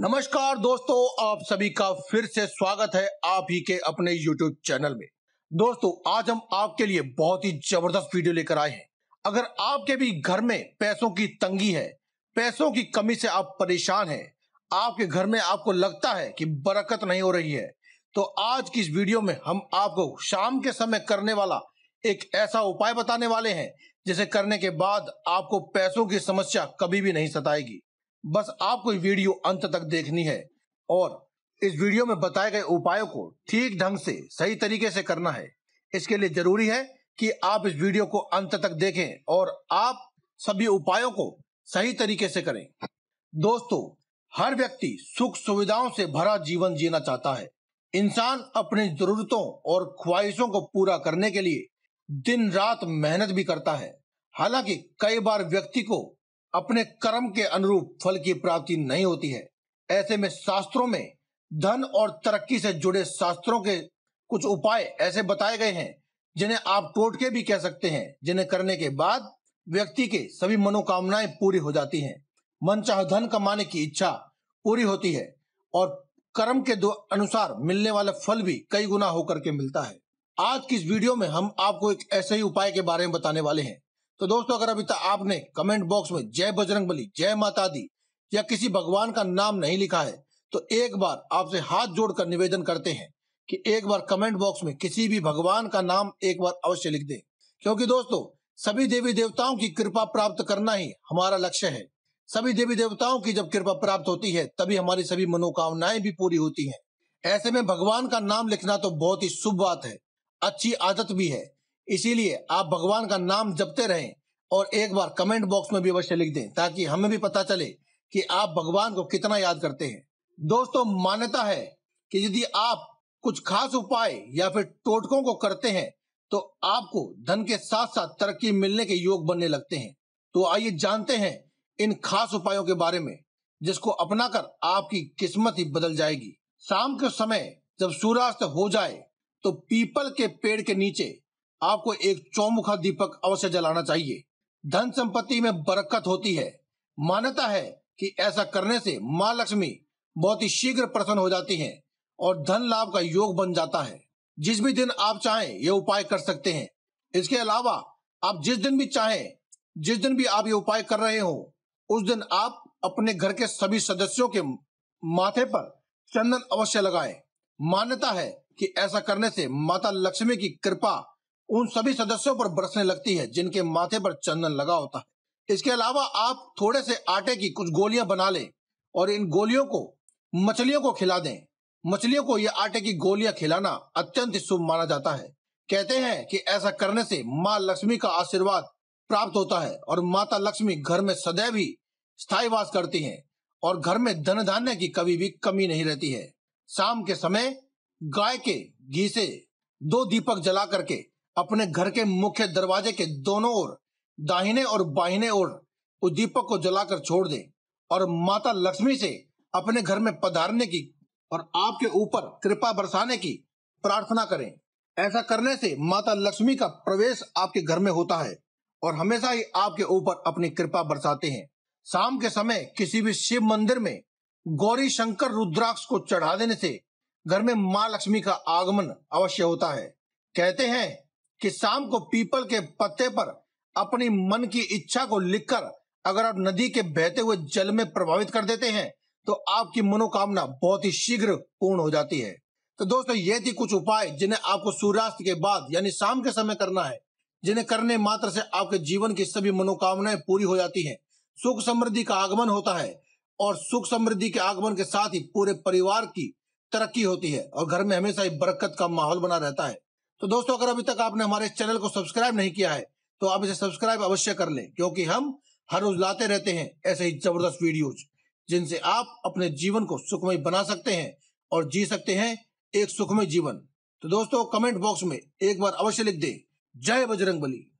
नमस्कार दोस्तों आप सभी का फिर से स्वागत है आप ही के अपने YouTube चैनल में दोस्तों आज हम आपके लिए बहुत ही जबरदस्त वीडियो लेकर आए हैं अगर आपके भी घर में पैसों की तंगी है पैसों की कमी से आप परेशान हैं आपके घर में आपको लगता है कि बरकत नहीं हो रही है तो आज की इस वीडियो में हम आपको शाम के समय करने वाला एक ऐसा उपाय बताने वाले हैं जिसे करने के बाद आपको पैसों की समस्या कभी भी नहीं सताएगी बस आपको वीडियो अंत तक देखनी है और इस वीडियो में बताए गए उपायों को ठीक ढंग से सही तरीके से करना है इसके लिए जरूरी है कि आप इस वीडियो को अंत तक देखें और आप सभी उपायों को सही तरीके से करें दोस्तों हर व्यक्ति सुख सुविधाओं से भरा जीवन जीना चाहता है इंसान अपनी जरूरतों और ख्वाहिशों को पूरा करने के लिए दिन रात मेहनत भी करता है हालांकि कई बार व्यक्ति को अपने कर्म के अनुरूप फल की प्राप्ति नहीं होती है ऐसे में शास्त्रों में धन और तरक्की से जुड़े शास्त्रों के कुछ उपाय ऐसे बताए गए हैं जिन्हें आप टोटके भी कह सकते हैं जिन्हें करने के बाद व्यक्ति के सभी मनोकामनाएं पूरी हो जाती हैं मन चाह धन कमाने की इच्छा पूरी होती है और कर्म के अनुसार मिलने वाला फल भी कई गुना होकर के मिलता है आज की इस वीडियो में हम आपको एक ऐसे ही उपाय के बारे में बताने वाले हैं तो दोस्तों अगर अभी तक आपने कमेंट बॉक्स में जय बजरंग बली जय माता दी या किसी भगवान का नाम नहीं लिखा है तो एक बार आपसे हाथ जोड़कर निवेदन करते हैं कि एक बार कमेंट बॉक्स में किसी भी भगवान का नाम एक बार अवश्य लिख दें क्योंकि दोस्तों सभी देवी देवताओं की कृपा प्राप्त करना ही हमारा लक्ष्य है सभी देवी देवताओं की जब कृपा प्राप्त होती है तभी हमारी सभी मनोकामनाएं भी पूरी होती हैं। ऐसे में भगवान का नाम लिखना तो बहुत ही शुभ बात है अच्छी आदत भी है इसीलिए आप भगवान का नाम जपते रहें और एक बार कमेंट बॉक्स में भी अवश्य लिख दें ताकि हमें भी पता चले कि आप भगवान को कितना याद करते हैं दोस्तों मान्यता है कि यदि आप कुछ खास उपाय या फिर टोटकों को करते हैं तो आपको धन के साथ साथ तरक्की मिलने के योग बनने लगते हैं तो आइए जानते हैं इन खास उपायों के बारे में जिसको अपनाकर आपकी किस्मत ही बदल जाएगी शाम के समय जब सूर्यास्त हो जाए तो पीपल के पेड़ के नीचे आपको एक चौमुखा दीपक अवश्य जलाना चाहिए धन संपत्ति में बरकत होती है मान्यता है कि ऐसा करने से माँ लक्ष्मी बहुत ही शीघ्र प्रसन्न हो जाती हैं और धन लाभ का योग बन जाता है जिस भी दिन आप चाहें ये उपाय कर सकते हैं इसके अलावा आप जिस दिन भी चाहें जिस दिन भी आप ये उपाय कर रहे हो उस दिन आप अपने घर के सभी सदस्यों के माथे पर चंदन अवश्य लगाएं मान्यता है कि ऐसा करने से माता लक्ष्मी की कृपा उन सभी सदस्यों पर बरसने लगती है जिनके माथे पर चंदन लगा होता है इसके अलावा आप थोड़े से आटे की कुछ गोलियां बना लें और इन गोलियों को मछलियों को खिला दें मछलियों को ये आटे की गोलियां खिलाना अत्यंत शुभ माना जाता है कहते हैं कि ऐसा करने से माँ लक्ष्मी का आशीर्वाद प्राप्त होता है और माता लक्ष्मी घर में सदैव ही स्थायी वास करती हैं और घर में धन धान्य की कभी भी कमी नहीं रहती है शाम के समय गाय के घी से दो दीपक जला करके अपने घर के मुख्य दरवाजे के दोनों ओर दाहिने और बाहिने ओर उद्दीपक को जलाकर छोड़ दे और माता लक्ष्मी से अपने घर में पधारने की और आपके ऊपर कृपा बरसाने की प्रार्थना करें ऐसा करने से माता लक्ष्मी का प्रवेश आपके घर में होता है और हमेशा ही आपके ऊपर अपनी कृपा बरसाते हैं शाम के समय किसी भी शिव मंदिर में गौरी शंकर रुद्राक्ष को चढ़ा देने से घर में माँ लक्ष्मी का आगमन अवश्य होता है कहते हैं कि शाम को पीपल के पत्ते पर अपनी मन की इच्छा को लिखकर अगर आप नदी के बहते हुए जल में प्रभावित कर देते हैं तो आपकी मनोकामना बहुत ही शीघ्र पूर्ण हो जाती है तो दोस्तों ये थी कुछ उपाय जिन्हें आपको सूर्यास्त के बाद यानी शाम के समय करना है जिन्हें करने मात्र से आपके जीवन की सभी मनोकामनाएं पूरी हो जाती हैं सुख समृद्धि का आगमन होता है और सुख समृद्धि के आगमन के साथ ही पूरे परिवार की तरक्की होती है और घर में हमेशा ही बरकत का माहौल बना रहता है तो दोस्तों अगर अभी तक आपने हमारे इस चैनल को सब्सक्राइब नहीं किया है तो आप इसे सब्सक्राइब अवश्य कर लें क्योंकि हम हर रोज लाते रहते हैं ऐसे ही जबरदस्त वीडियोज जिनसे आप अपने जीवन को सुखमय बना सकते हैं और जी सकते हैं एक सुखमय जीवन तो दोस्तों कमेंट बॉक्स में एक बार अवश्य लिख दें जय बजरंग बली